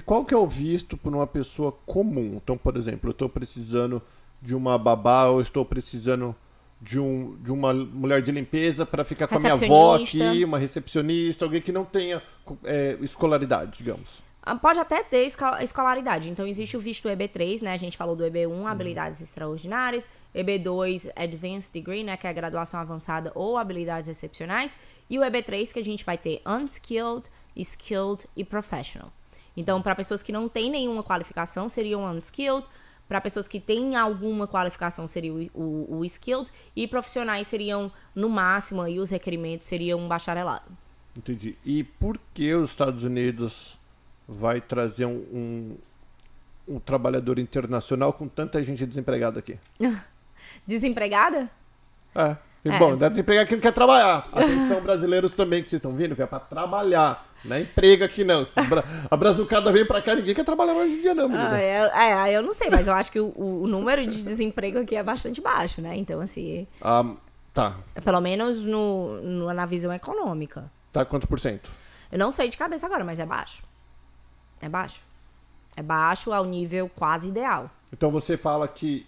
E qual que é o visto para uma pessoa comum? Então, por exemplo, eu estou precisando de uma babá ou estou precisando de, um, de uma mulher de limpeza para ficar com a minha avó aqui, uma recepcionista, alguém que não tenha é, escolaridade, digamos. Ah, pode até ter escolaridade. Então, existe o visto EB3, né? A gente falou do EB1, uhum. habilidades extraordinárias. EB2, Advanced Degree, né? Que é a graduação avançada ou habilidades excepcionais. E o EB3, que a gente vai ter Unskilled, Skilled e Professional. Então, para pessoas que não têm nenhuma qualificação, seria o unskilled. Para pessoas que têm alguma qualificação, seria o, o, o skilled. E profissionais seriam, no máximo, aí os requerimentos seriam um bacharelado. Entendi. E por que os Estados Unidos vai trazer um, um, um trabalhador internacional com tanta gente desempregada aqui? desempregada? É. E, é. Bom, dá desemprego que quer trabalhar. Atenção, brasileiros também, que vocês estão vindo, é para trabalhar. Não é emprego aqui, não. A brazucada vem pra cá, ninguém quer trabalhar mais hoje em dia, não, menina. Ah, é, é, eu não sei, mas eu acho que o, o, número de desemprego aqui é bastante baixo, né? Então, assim. tá. É, pelo menos no, no, na visão econômica. Tá quanto por cento? Eu não sei de cabeça agora, mas é baixo. É baixo. É baixo ao nível quase ideal. Então você fala que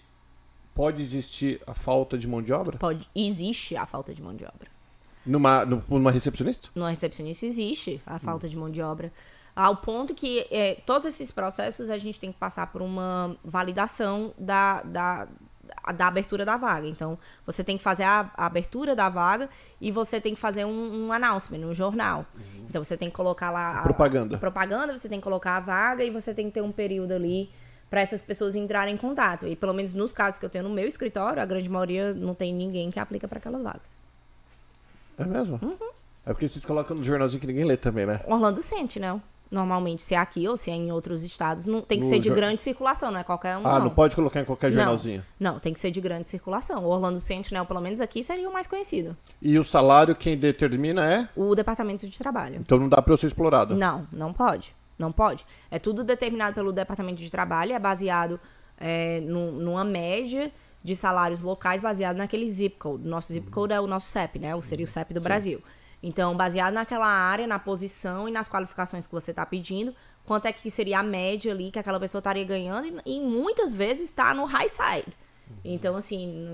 pode existir a falta de mão de obra? Pode. Existe a falta de mão de obra. Numa, numa recepcionista? Numa recepcionista existe a falta hum. de mão de obra. Ao ponto que é, todos esses processos a gente tem que passar por uma validação da, da, da abertura da vaga. Então, você tem que fazer a, a abertura da vaga e você tem que fazer um, um announcement, um jornal. Uhum. Então, você tem que colocar lá. A, propaganda. A propaganda, você tem que colocar a vaga e você tem que ter um período ali para essas pessoas entrarem em contato. E pelo menos nos casos que eu tenho no meu escritório, a grande maioria não tem ninguém que aplica para aquelas vagas. É mesmo? Uhum. É porque vocês colocam no jornalzinho que ninguém lê também, né? Orlando sente, né? Normalmente, se é aqui ou se é em outros estados, não tem que no ser de jor... grande circulação, não é qualquer um. Ah, não. não, pode colocar em qualquer jornalzinho. Não, não, tem que ser de grande circulação. O Orlando Sentinel, né? pelo menos aqui, seria o mais conhecido. E o salário quem determina é? O Departamento de Trabalho. Então não dá para eu ser explorado. Não, não pode. Não pode. É tudo determinado pelo Departamento de Trabalho, é baseado é, num, numa média de salários locais baseado naquele zip code. Nosso zip uhum. code é o nosso CEP, né? Uhum. Seria o CEP do Sim. Brasil. Então, baseado naquela área, na posição e nas qualificações que você está pedindo, quanto é que seria a média ali que aquela pessoa estaria ganhando e, e muitas vezes está no high side. Uhum. Então, assim,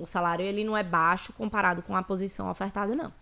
o salário ele não é baixo comparado com a posição ofertada, não.